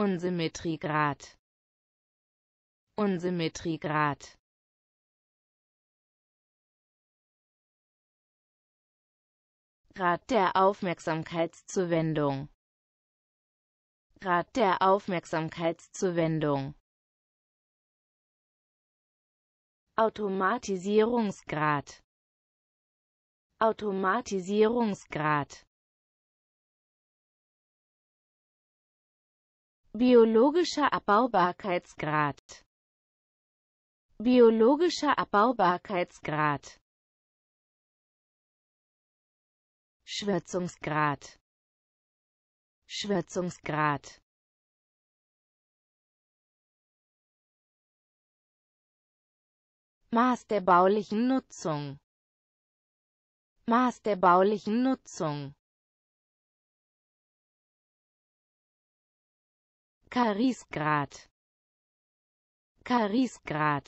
Unsymmetriegrad Unsymmetriegrad Grad der Aufmerksamkeitszuwendung Grad der Aufmerksamkeitszuwendung Automatisierungsgrad Automatisierungsgrad Biologischer Abbaubarkeitsgrad Biologischer Abbaubarkeitsgrad Schwärzungsgrad Schwärzungsgrad Maß der baulichen Nutzung Maß der baulichen Nutzung Karisgrad Karisgrad